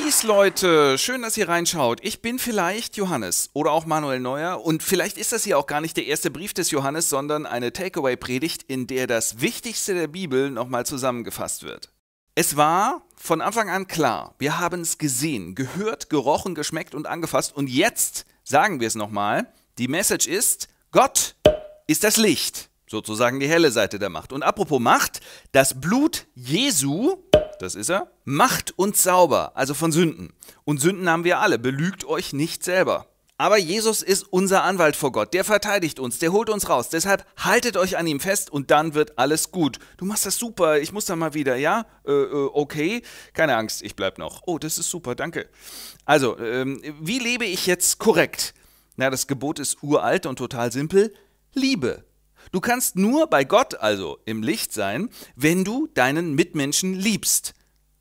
Peace, Leute. Schön, dass ihr reinschaut. Ich bin vielleicht Johannes oder auch Manuel Neuer. Und vielleicht ist das hier auch gar nicht der erste Brief des Johannes, sondern eine Takeaway-Predigt, in der das Wichtigste der Bibel nochmal zusammengefasst wird. Es war von Anfang an klar, wir haben es gesehen, gehört, gerochen, geschmeckt und angefasst. Und jetzt sagen wir es nochmal. Die Message ist, Gott ist das Licht. Sozusagen die helle Seite der Macht. Und apropos Macht, das Blut Jesu das ist er, macht uns sauber, also von Sünden. Und Sünden haben wir alle, belügt euch nicht selber. Aber Jesus ist unser Anwalt vor Gott, der verteidigt uns, der holt uns raus. Deshalb haltet euch an ihm fest und dann wird alles gut. Du machst das super, ich muss da mal wieder, ja? Äh, äh okay, keine Angst, ich bleib noch. Oh, das ist super, danke. Also, ähm, wie lebe ich jetzt korrekt? Na, das Gebot ist uralt und total simpel. Liebe. Du kannst nur bei Gott, also im Licht sein, wenn du deinen Mitmenschen liebst.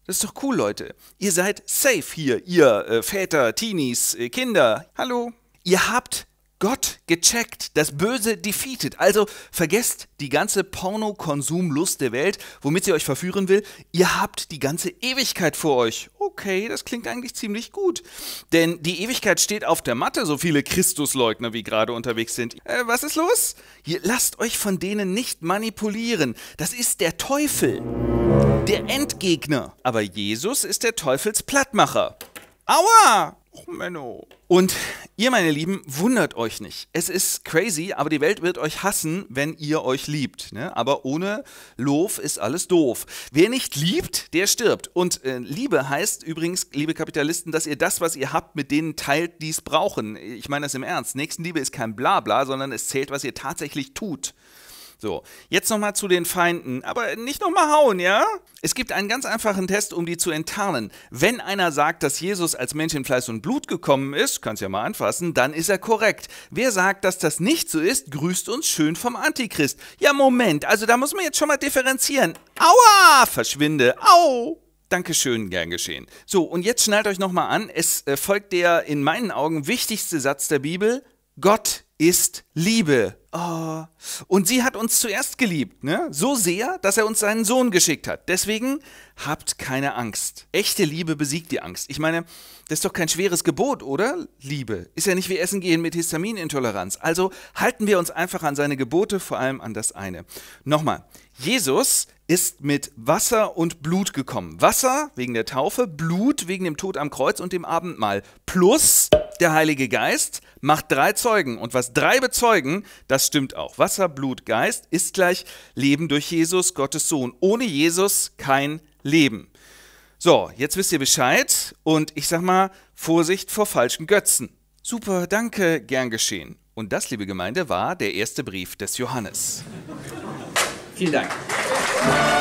Das ist doch cool, Leute. Ihr seid safe hier, ihr äh, Väter, Teenies, äh, Kinder. Hallo. Ihr habt Gott gecheckt, das Böse defeated. Also vergesst die ganze Porno-Konsum-Lust der Welt, womit sie euch verführen will. Ihr habt die ganze Ewigkeit vor euch. Okay, das klingt eigentlich ziemlich gut. Denn die Ewigkeit steht auf der Matte, so viele Christusleugner wie gerade unterwegs sind. Äh, was ist los? Hier, lasst euch von denen nicht manipulieren. Das ist der Teufel. Der Endgegner. Aber Jesus ist der Teufelsplattmacher. Aua! Oh, Menno. Und ihr, meine Lieben, wundert euch nicht. Es ist crazy, aber die Welt wird euch hassen, wenn ihr euch liebt. Ne? Aber ohne Lof ist alles doof. Wer nicht liebt, der stirbt. Und äh, Liebe heißt übrigens, liebe Kapitalisten, dass ihr das, was ihr habt, mit denen teilt, die es brauchen. Ich meine das im Ernst. Nächstenliebe ist kein Blabla, sondern es zählt, was ihr tatsächlich tut. So, jetzt nochmal zu den Feinden, aber nicht nochmal hauen, ja? Es gibt einen ganz einfachen Test, um die zu enttarnen. Wenn einer sagt, dass Jesus als Mensch in Fleisch und Blut gekommen ist, kannst du ja mal anfassen, dann ist er korrekt. Wer sagt, dass das nicht so ist, grüßt uns schön vom Antichrist. Ja, Moment, also da muss man jetzt schon mal differenzieren. Aua, verschwinde, au! Dankeschön, gern geschehen. So, und jetzt schnallt euch nochmal an, es äh, folgt der in meinen Augen wichtigste Satz der Bibel. Gott ist Liebe. Oh. Und sie hat uns zuerst geliebt, ne? so sehr, dass er uns seinen Sohn geschickt hat. Deswegen habt keine Angst. Echte Liebe besiegt die Angst. Ich meine, das ist doch kein schweres Gebot, oder? Liebe. Ist ja nicht wie Essen gehen mit Histaminintoleranz. Also halten wir uns einfach an seine Gebote, vor allem an das eine. Nochmal, Jesus ist mit Wasser und Blut gekommen. Wasser wegen der Taufe, Blut wegen dem Tod am Kreuz und dem Abendmahl. Plus der Heilige Geist macht drei Zeugen. Und was drei bezeugen, das stimmt auch. Wasser, Blut, Geist ist gleich Leben durch Jesus, Gottes Sohn. Ohne Jesus kein Leben. So, jetzt wisst ihr Bescheid und ich sag mal, Vorsicht vor falschen Götzen. Super, danke, gern geschehen. Und das, liebe Gemeinde, war der erste Brief des Johannes. Vielen Dank. Applaus